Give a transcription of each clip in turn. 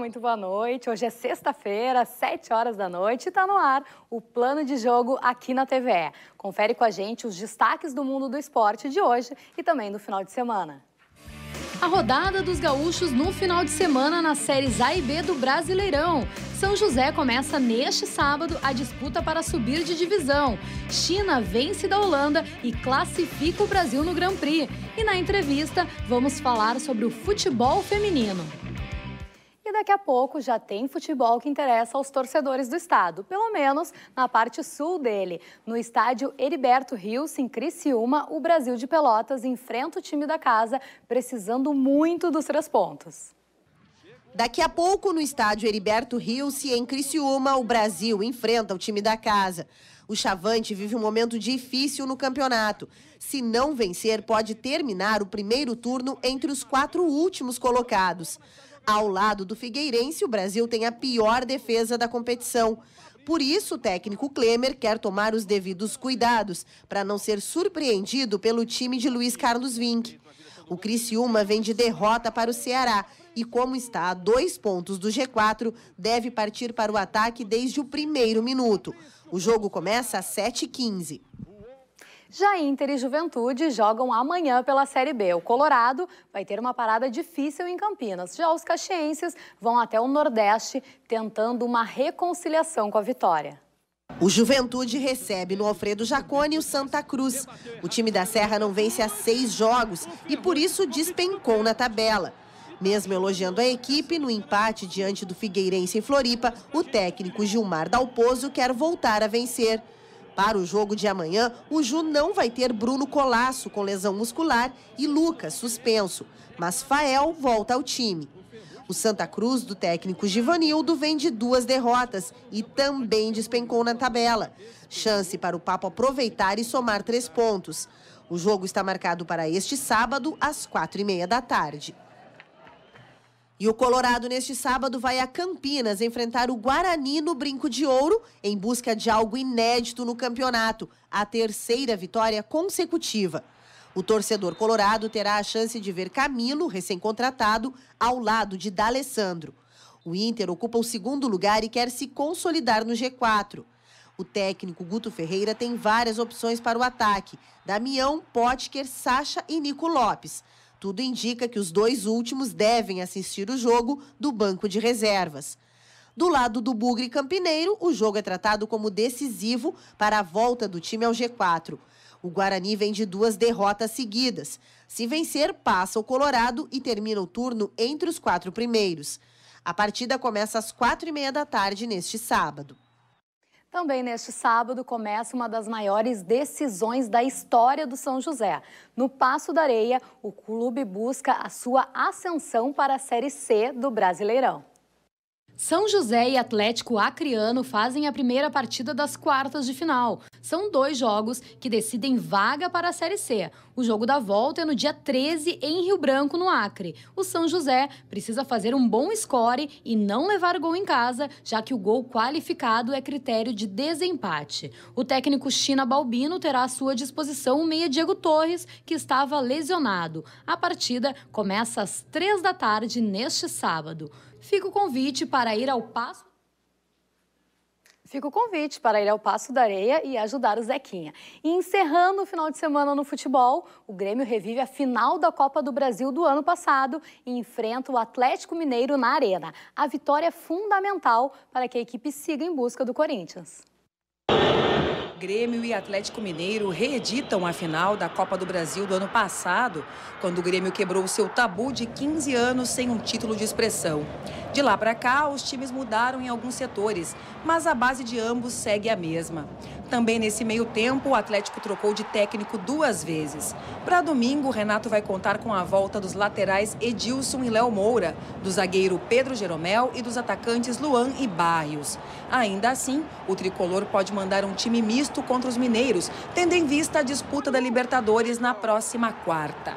muito boa noite. Hoje é sexta-feira, 7 horas da noite, e está no ar o Plano de Jogo aqui na TVE. Confere com a gente os destaques do mundo do esporte de hoje e também do final de semana. A rodada dos gaúchos no final de semana nas séries A e B do Brasileirão. São José começa neste sábado a disputa para subir de divisão. China vence da Holanda e classifica o Brasil no Grand Prix. E na entrevista vamos falar sobre o futebol feminino. E daqui a pouco já tem futebol que interessa aos torcedores do estado, pelo menos na parte sul dele. No estádio Heriberto Rios, em Criciúma, o Brasil de Pelotas enfrenta o time da casa, precisando muito dos três pontos. Daqui a pouco, no estádio Heriberto Rios, em Criciúma, o Brasil enfrenta o time da casa. O Chavante vive um momento difícil no campeonato. Se não vencer, pode terminar o primeiro turno entre os quatro últimos colocados. Ao lado do Figueirense, o Brasil tem a pior defesa da competição. Por isso, o técnico Klemer quer tomar os devidos cuidados para não ser surpreendido pelo time de Luiz Carlos Vinck. O Criciúma vem de derrota para o Ceará e, como está a dois pontos do G4, deve partir para o ataque desde o primeiro minuto. O jogo começa às 7h15. Já Inter e Juventude jogam amanhã pela Série B. O Colorado vai ter uma parada difícil em Campinas. Já os caxienses vão até o Nordeste tentando uma reconciliação com a vitória. O Juventude recebe no Alfredo Jacone o Santa Cruz. O time da Serra não vence há seis jogos e por isso despencou na tabela. Mesmo elogiando a equipe, no empate diante do Figueirense em Floripa, o técnico Gilmar Dalpozo quer voltar a vencer. Para o jogo de amanhã, o Ju não vai ter Bruno Colasso com lesão muscular e Lucas suspenso, mas Fael volta ao time. O Santa Cruz do técnico Givanildo vem de duas derrotas e também despencou na tabela. Chance para o Papo aproveitar e somar três pontos. O jogo está marcado para este sábado, às quatro e meia da tarde. E o Colorado, neste sábado, vai a Campinas enfrentar o Guarani no Brinco de Ouro, em busca de algo inédito no campeonato a terceira vitória consecutiva. O torcedor colorado terá a chance de ver Camilo, recém-contratado, ao lado de D'Alessandro. O Inter ocupa o segundo lugar e quer se consolidar no G4. O técnico Guto Ferreira tem várias opções para o ataque: Damião, Potker, Sacha e Nico Lopes. Tudo indica que os dois últimos devem assistir o jogo do banco de reservas. Do lado do Bugre Campineiro, o jogo é tratado como decisivo para a volta do time ao G4. O Guarani vem de duas derrotas seguidas. Se vencer, passa o Colorado e termina o turno entre os quatro primeiros. A partida começa às quatro e meia da tarde neste sábado. Também neste sábado começa uma das maiores decisões da história do São José. No Passo da Areia, o clube busca a sua ascensão para a Série C do Brasileirão. São José e Atlético Acreano fazem a primeira partida das quartas de final. São dois jogos que decidem vaga para a Série C. O jogo da volta é no dia 13 em Rio Branco, no Acre. O São José precisa fazer um bom score e não levar gol em casa, já que o gol qualificado é critério de desempate. O técnico China Balbino terá à sua disposição o meia Diego Torres, que estava lesionado. A partida começa às três da tarde neste sábado. Fica o convite para ir ao passo. Fica o convite para ir ao Passo da Areia e ajudar o Zequinha. E encerrando o final de semana no futebol, o Grêmio revive a final da Copa do Brasil do ano passado e enfrenta o Atlético Mineiro na Arena. A vitória é fundamental para que a equipe siga em busca do Corinthians. Grêmio e Atlético Mineiro reeditam a final da Copa do Brasil do ano passado, quando o Grêmio quebrou seu tabu de 15 anos sem um título de expressão. De lá para cá, os times mudaram em alguns setores, mas a base de ambos segue a mesma. Também nesse meio tempo, o Atlético trocou de técnico duas vezes. Para domingo, Renato vai contar com a volta dos laterais Edilson e Léo Moura, do zagueiro Pedro Jeromel e dos atacantes Luan e Barrios. Ainda assim, o tricolor pode mandar um time misto contra os mineiros, tendo em vista a disputa da Libertadores na próxima quarta.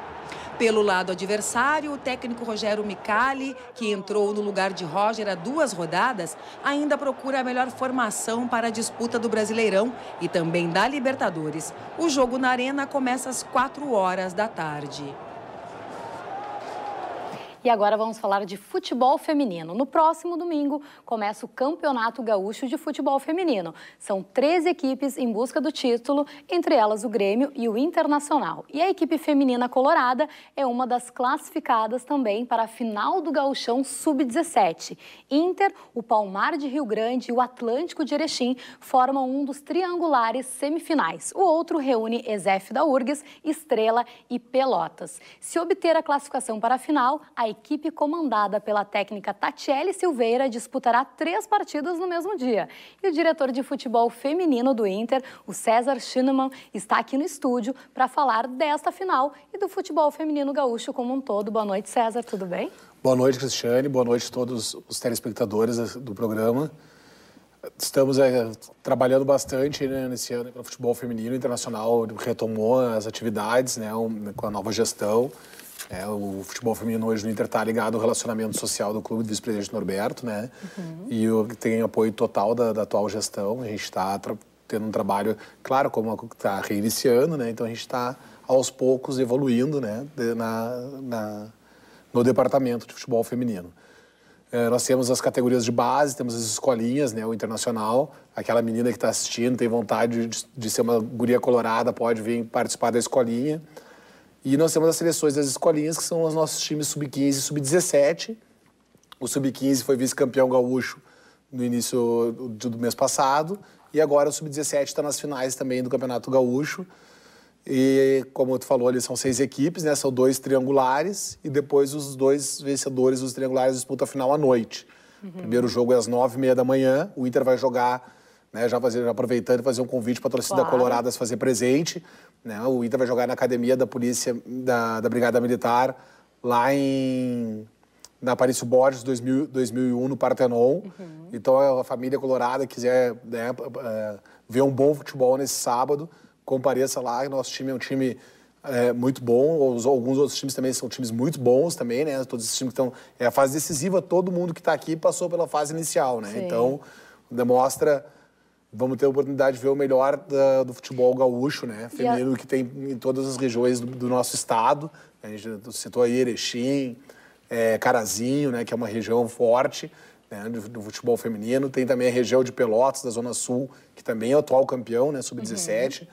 Pelo lado adversário, o técnico Rogério Micali, que entrou no lugar de Roger há duas rodadas, ainda procura a melhor formação para a disputa do Brasileirão e também da Libertadores. O jogo na Arena começa às 4 horas da tarde. E agora vamos falar de futebol feminino. No próximo domingo começa o Campeonato Gaúcho de Futebol Feminino. São três equipes em busca do título, entre elas o Grêmio e o Internacional. E a equipe feminina colorada é uma das classificadas também para a final do Gauchão Sub-17. Inter, o Palmar de Rio Grande e o Atlântico de Erechim formam um dos triangulares semifinais. O outro reúne Exef da Urgues, Estrela e Pelotas. Se obter a classificação para a final, a equipe comandada pela técnica Tatiele Silveira disputará três partidas no mesmo dia. E o diretor de futebol feminino do Inter, o César Schinemann, está aqui no estúdio para falar desta final e do futebol feminino gaúcho como um todo. Boa noite, César, tudo bem? Boa noite, Cristiane. Boa noite a todos os telespectadores do programa. Estamos é, trabalhando bastante né, nesse ano para o futebol feminino internacional, retomou as atividades né, com a nova gestão. É, o futebol feminino hoje no Inter está ligado ao relacionamento social do clube do vice-presidente Norberto, né? Uhum. E eu tenho apoio total da, da atual gestão. A gente está tendo um trabalho, claro, como está reiniciando, né? Então a gente está aos poucos evoluindo, né? De, na, na, no departamento de futebol feminino. É, nós temos as categorias de base, temos as escolinhas, né? O internacional, aquela menina que está assistindo tem vontade de, de ser uma guria colorada, pode vir participar da escolinha. E nós temos as seleções das escolinhas, que são os nossos times sub-15 e sub-17. O sub-15 foi vice-campeão gaúcho no início do mês passado. E agora o sub-17 está nas finais também do Campeonato Gaúcho. E, como tu falou, ali são seis equipes, né? São dois triangulares e depois os dois vencedores dos triangulares disputam a final à noite. Uhum. Primeiro jogo é às nove e meia da manhã. O Inter vai jogar né, já, fazer, já aproveitando fazer um convite para a torcida claro. colorada se fazer presente. Né, o Ita vai jogar na academia da polícia, da, da Brigada Militar, lá em na Parício Borges, 2000, 2001, no Partenon. Uhum. Então, a família colorada quiser né, é, ver um bom futebol nesse sábado, compareça lá. Nosso time é um time é, muito bom. Os, alguns outros times também são times muito bons também, né? Todos esses times estão... É a fase decisiva. Todo mundo que está aqui passou pela fase inicial, né? Sim. Então, demonstra vamos ter a oportunidade de ver o melhor da, do futebol gaúcho, né? Feminino que tem em todas as regiões do, do nosso estado. A gente citou aí Erechim, é, Carazinho, né? Que é uma região forte né? do, do, futebol feminino. Tem também a região de Pelotas, da Zona Sul, que também é o atual campeão, né? Sub-17. Uhum.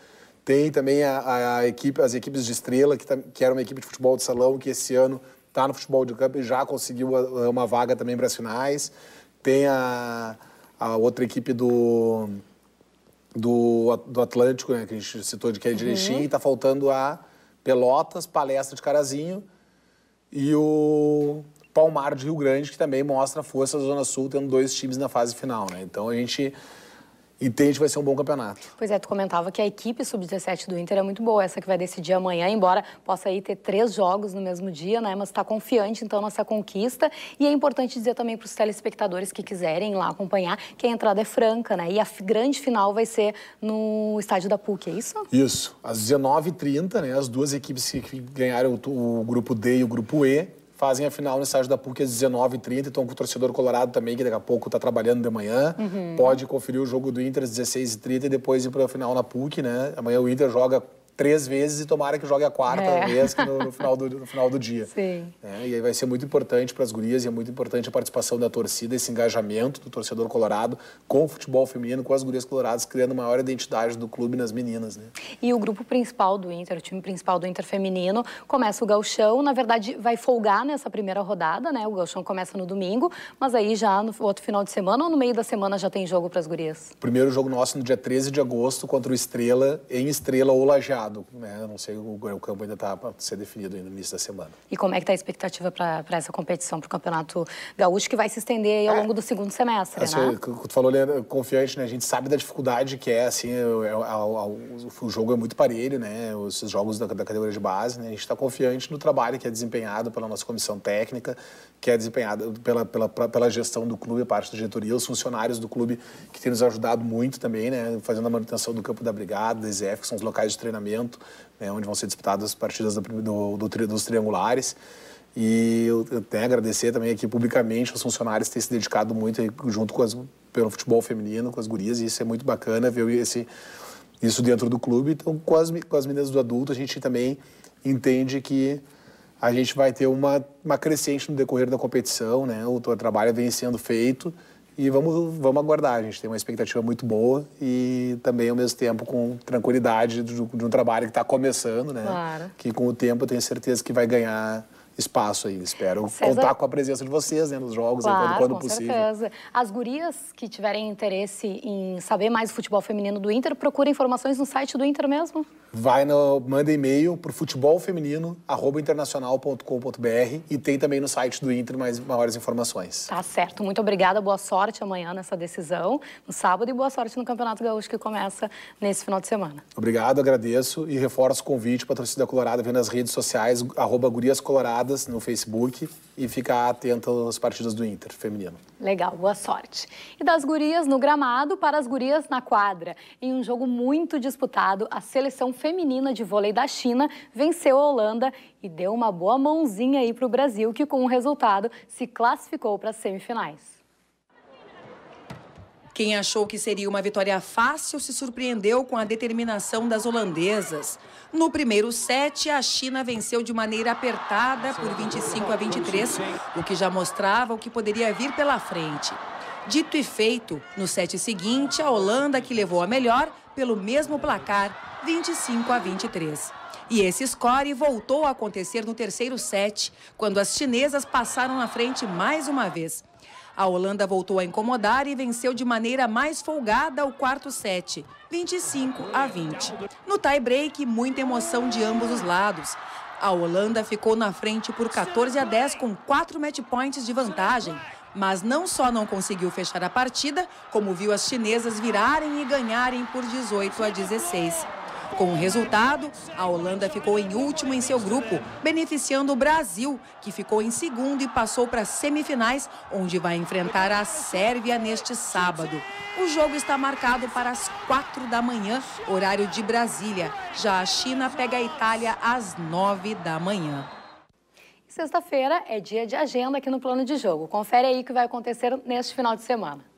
Tem também a, a, equipe, as equipes de Estrela, que, que era uma equipe de futebol de salão, que esse ano está no futebol de campo e já conseguiu ah, ah, uma vaga também para as finais. Tem a, a outra equipe do do, do Atlântico, né, que a gente citou de que é uhum. Erechim, uhum. e está faltando a Pelotas, Palestra de Carazinho e o Palmar de Rio Grande, que também mostra a força da Zona Sul, tendo dois times na fase final, né? Então a gente e que vai ser um bom campeonato. Pois é, tu comentava que a equipe sub-17 do Inter é muito boa, essa que vai decidir amanhã, embora possa aí ter três jogos no mesmo dia, né? Mas está confiante, então, nessa conquista. E é importante dizer também para os telespectadores que quiserem lá acompanhar que a entrada é franca, né? E a grande final vai ser no estádio da PUC, é isso? Isso. Às 19h30, né? As duas equipes que ganharam o grupo D e o grupo E fazem a final no estádio da PUC às 19h30. Então, o torcedor colorado também, que daqui a pouco está trabalhando de manhã, uhum. pode conferir o jogo do Inter às 16h30 e depois ir para a final na PUC, né? Amanhã o Inter joga três vezes e tomara que jogue a quarta é. vez no, no, final do, no final do dia. Sim. É, e aí vai ser muito importante para as gurias e é muito importante a participação da torcida, esse engajamento do torcedor colorado com o futebol feminino, com as gurias coloradas, criando maior identidade do clube nas meninas. Né? E o grupo principal do Inter, o time principal do Inter feminino, começa o gauchão, na verdade vai folgar nessa primeira rodada, né? O gauchão começa no domingo, mas aí já no outro final de semana ou no meio da semana já tem jogo para as gurias? Primeiro jogo nosso no dia 13 de agosto contra o Estrela, em Estrela ou Lajeado né? não sei, o, o campo ainda está para ser definido no início da semana. E como é que está a expectativa para essa competição, para o Campeonato Gaúcho, que vai se estender ao é. longo do segundo semestre, assim, né? Tu falou, Leandro, é confiante, né? A gente sabe da dificuldade que é, assim, é, o, o jogo é muito parelho, né? Os jogos da, da categoria de base, né? A gente está confiante no trabalho que é desempenhado pela nossa comissão técnica, que é desempenhada pela, pela, pela gestão do clube, a parte da diretoria, os funcionários do clube, que tem nos ajudado muito também, né, fazendo a manutenção do campo da Brigada, da ISF, que são os locais de treinamento, né, onde vão ser disputadas as partidas do, do, do, dos triangulares. E eu tenho a agradecer também aqui publicamente aos funcionários que têm se dedicado muito junto com as, pelo futebol feminino, com as gurias, e isso é muito bacana ver esse, isso dentro do clube. Então, com as, com as meninas do adulto, a gente também entende que a gente vai ter uma, uma crescente no decorrer da competição, né? O teu trabalho vem sendo feito e vamos, vamos aguardar. A gente tem uma expectativa muito boa e também, ao mesmo tempo, com tranquilidade de, de um trabalho que está começando, né? Claro. Que com o tempo eu tenho certeza que vai ganhar espaço aí. Espero César... contar com a presença de vocês né, nos jogos então, claro, aí, quando, quando com possível. Certeza. As gurias que tiverem interesse em saber mais do futebol feminino do Inter, procurem informações no site do Inter mesmo. Vai no, manda e-mail pro futebolfeminino@internacional.com.br e tem também no site do Inter mais maiores informações. Tá certo. Muito obrigada. Boa sorte amanhã nessa decisão, no sábado e boa sorte no Campeonato Gaúcho que começa nesse final de semana. Obrigado, agradeço e reforço o convite para a torcida colorada vendo nas redes sociais arroba gurias colorada no Facebook e ficar atenta às partidas do Inter feminino. Legal, boa sorte. E das gurias no gramado para as gurias na quadra. Em um jogo muito disputado, a seleção feminina de vôlei da China venceu a Holanda e deu uma boa mãozinha aí para o Brasil, que com o resultado se classificou para as semifinais. Quem achou que seria uma vitória fácil se surpreendeu com a determinação das holandesas. No primeiro set, a China venceu de maneira apertada por 25 a 23, o que já mostrava o que poderia vir pela frente. Dito e feito, no set seguinte, a Holanda que levou a melhor pelo mesmo placar, 25 a 23. E esse score voltou a acontecer no terceiro set, quando as chinesas passaram na frente mais uma vez. A Holanda voltou a incomodar e venceu de maneira mais folgada o quarto set, 25 a 20. No tie-break, muita emoção de ambos os lados. A Holanda ficou na frente por 14 a 10 com 4 match points de vantagem, mas não só não conseguiu fechar a partida, como viu as chinesas virarem e ganharem por 18 a 16. Com o resultado, a Holanda ficou em último em seu grupo, beneficiando o Brasil, que ficou em segundo e passou para as semifinais, onde vai enfrentar a Sérvia neste sábado. O jogo está marcado para as quatro da manhã, horário de Brasília. Já a China pega a Itália às nove da manhã. Sexta-feira é dia de agenda aqui no Plano de Jogo. Confere aí o que vai acontecer neste final de semana.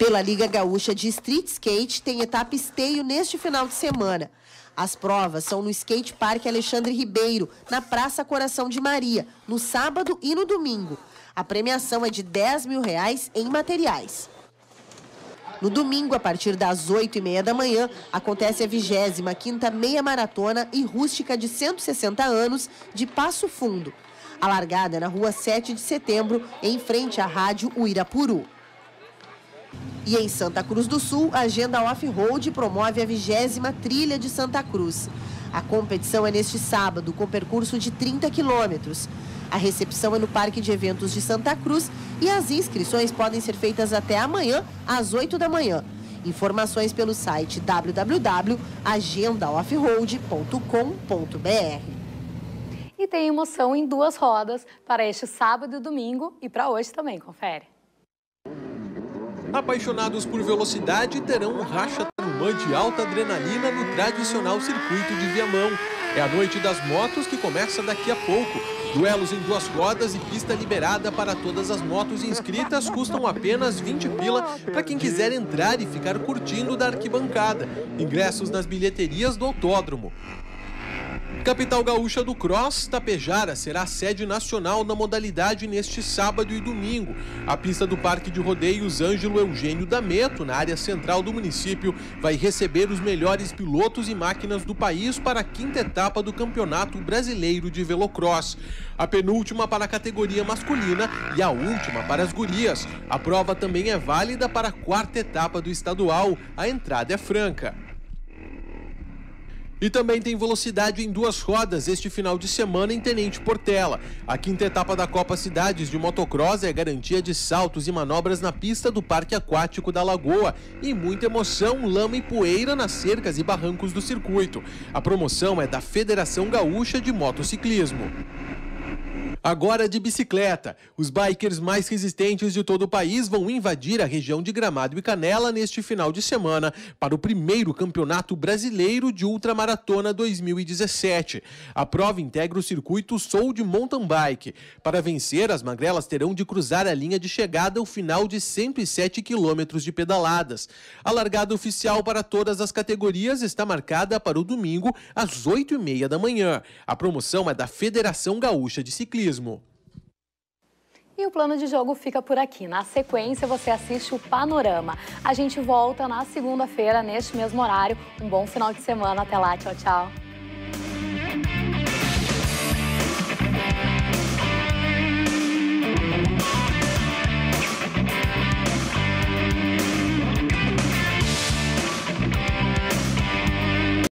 Pela Liga Gaúcha de Street Skate, tem etapa esteio neste final de semana. As provas são no Skate Park Alexandre Ribeiro, na Praça Coração de Maria, no sábado e no domingo. A premiação é de 10 mil reais em materiais. No domingo, a partir das 8h30 da manhã, acontece a 25ª Meia Maratona e Rústica de 160 anos de Passo Fundo. A largada é na rua 7 de setembro, em frente à rádio Uirapuru. E em Santa Cruz do Sul, a agenda off-road promove a vigésima trilha de Santa Cruz. A competição é neste sábado, com percurso de 30 quilômetros. A recepção é no Parque de Eventos de Santa Cruz e as inscrições podem ser feitas até amanhã, às 8 da manhã. Informações pelo site www.agendaoffroad.com.br. E tem emoção em duas rodas para este sábado e domingo e para hoje também, confere. Apaixonados por velocidade terão um racha tarumã de alta adrenalina no tradicional circuito de Viamão. É a noite das motos que começa daqui a pouco. Duelos em duas rodas e pista liberada para todas as motos inscritas custam apenas 20 pila para quem quiser entrar e ficar curtindo da arquibancada. Ingressos nas bilheterias do autódromo. Capital gaúcha do Cross, Tapejara será a sede nacional na modalidade neste sábado e domingo. A pista do Parque de Rodeios Ângelo Eugênio D'Ameto, na área central do município, vai receber os melhores pilotos e máquinas do país para a quinta etapa do Campeonato Brasileiro de Velocross. A penúltima para a categoria masculina e a última para as gurias. A prova também é válida para a quarta etapa do estadual. A entrada é franca. E também tem velocidade em duas rodas este final de semana em Tenente Portela. A quinta etapa da Copa Cidades de Motocross é garantia de saltos e manobras na pista do Parque Aquático da Lagoa. E muita emoção, lama e poeira nas cercas e barrancos do circuito. A promoção é da Federação Gaúcha de Motociclismo. Agora de bicicleta. Os bikers mais resistentes de todo o país vão invadir a região de Gramado e Canela neste final de semana para o primeiro Campeonato Brasileiro de Ultramaratona 2017. A prova integra o circuito Soul de Mountain Bike. Para vencer, as magrelas terão de cruzar a linha de chegada ao final de 107 quilômetros de pedaladas. A largada oficial para todas as categorias está marcada para o domingo às 8h30 da manhã. A promoção é da Federação Gaúcha de Ciclismo turismo. E o plano de jogo fica por aqui. Na sequência, você assiste o Panorama. A gente volta na segunda-feira, neste mesmo horário. Um bom final de semana. Até lá. Tchau, tchau.